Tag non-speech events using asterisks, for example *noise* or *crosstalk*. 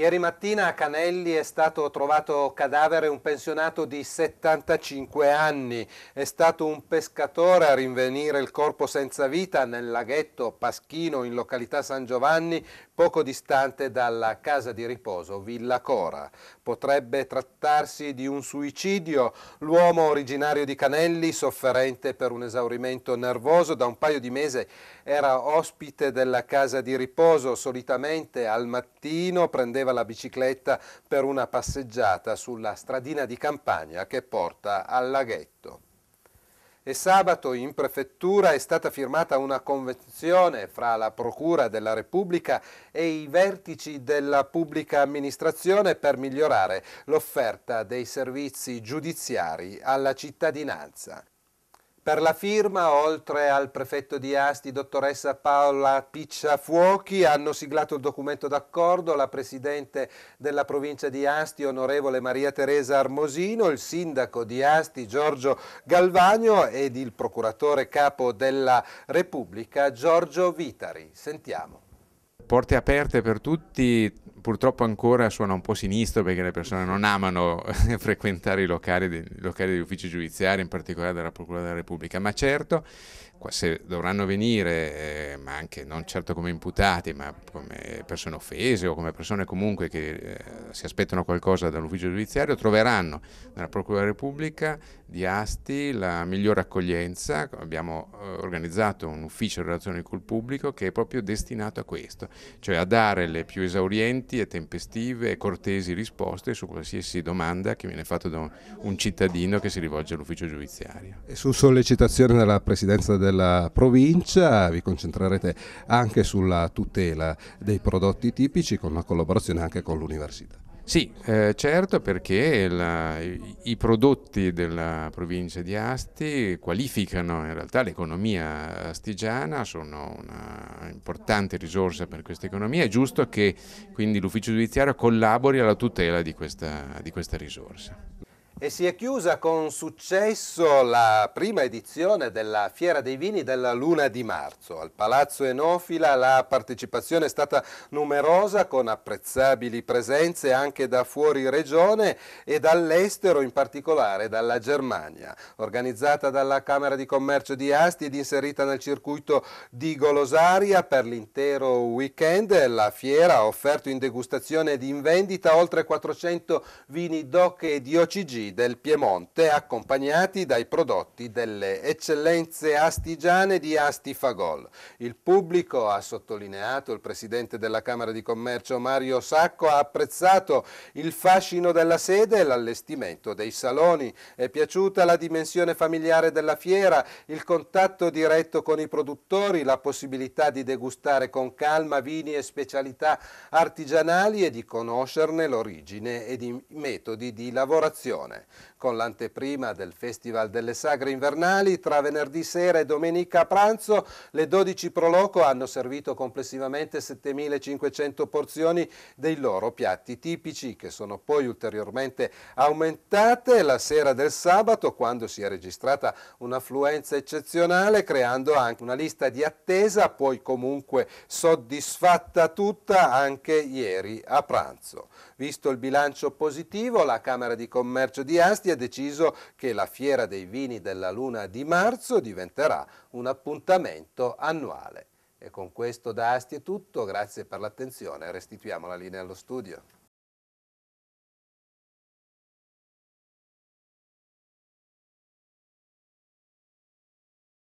Ieri mattina a Canelli è stato trovato cadavere un pensionato di 75 anni. È stato un pescatore a rinvenire il corpo senza vita nel laghetto Paschino in località San Giovanni poco distante dalla casa di riposo Villa Cora. Potrebbe trattarsi di un suicidio. L'uomo originario di Canelli, sofferente per un esaurimento nervoso, da un paio di mesi era ospite della casa di riposo. Solitamente al mattino prendeva la bicicletta per una passeggiata sulla stradina di campagna che porta al laghetto e sabato in prefettura è stata firmata una convenzione fra la Procura della Repubblica e i vertici della pubblica amministrazione per migliorare l'offerta dei servizi giudiziari alla cittadinanza. Per la firma, oltre al prefetto di Asti, dottoressa Paola Picciafuochi, hanno siglato il documento d'accordo la presidente della provincia di Asti, onorevole Maria Teresa Armosino, il sindaco di Asti, Giorgio Galvagno ed il procuratore capo della Repubblica, Giorgio Vitari. Sentiamo porte aperte per tutti, purtroppo ancora suona un po' sinistro perché le persone non amano *laughs* frequentare i locali, di, i locali degli uffici giudiziari, in particolare della Procura della Repubblica, ma certo se dovranno venire, eh, ma anche non certo come imputati, ma come persone offese o come persone comunque che eh, si aspettano qualcosa dall'ufficio giudiziario, troveranno nella Procura della Repubblica di Asti la migliore accoglienza. Abbiamo eh, organizzato un ufficio relazioni col pubblico che è proprio destinato a questo, cioè a dare le più esaurienti concreti e tempestive e cortesi risposte su qualsiasi domanda che viene fatta da un cittadino che si rivolge all'ufficio giudiziario. E su sollecitazione della Presidenza della Provincia vi concentrerete anche sulla tutela dei prodotti tipici con la collaborazione anche con l'Università. Sì, eh, certo, perché la, i prodotti della provincia di Asti qualificano in realtà l'economia astigiana, sono una importante risorsa per questa economia, è giusto che quindi l'ufficio giudiziario collabori alla tutela di questa, di questa risorsa. E si è chiusa con successo la prima edizione della Fiera dei Vini della Luna di Marzo. Al Palazzo Enofila la partecipazione è stata numerosa con apprezzabili presenze anche da fuori regione e dall'estero, in particolare dalla Germania. Organizzata dalla Camera di Commercio di Asti ed inserita nel circuito di Golosaria per l'intero weekend, la fiera ha offerto in degustazione ed in vendita oltre 400 vini DOC e di OCG del Piemonte accompagnati dai prodotti delle eccellenze astigiane di Astifagol. Il pubblico, ha sottolineato il presidente della Camera di Commercio Mario Sacco, ha apprezzato il fascino della sede e l'allestimento dei saloni. È piaciuta la dimensione familiare della fiera, il contatto diretto con i produttori, la possibilità di degustare con calma vini e specialità artigianali e di conoscerne l'origine ed i metodi di lavorazione con l'anteprima del Festival delle Sagre Invernali tra venerdì sera e domenica pranzo le 12 Proloco hanno servito complessivamente 7.500 porzioni dei loro piatti tipici che sono poi ulteriormente aumentate la sera del sabato quando si è registrata un'affluenza eccezionale creando anche una lista di attesa poi comunque soddisfatta tutta anche ieri a pranzo. Visto il bilancio positivo la Camera di Commercio di di Asti ha deciso che la Fiera dei Vini della Luna di marzo diventerà un appuntamento annuale. E con questo da Asti è tutto, grazie per l'attenzione, restituiamo la linea allo studio.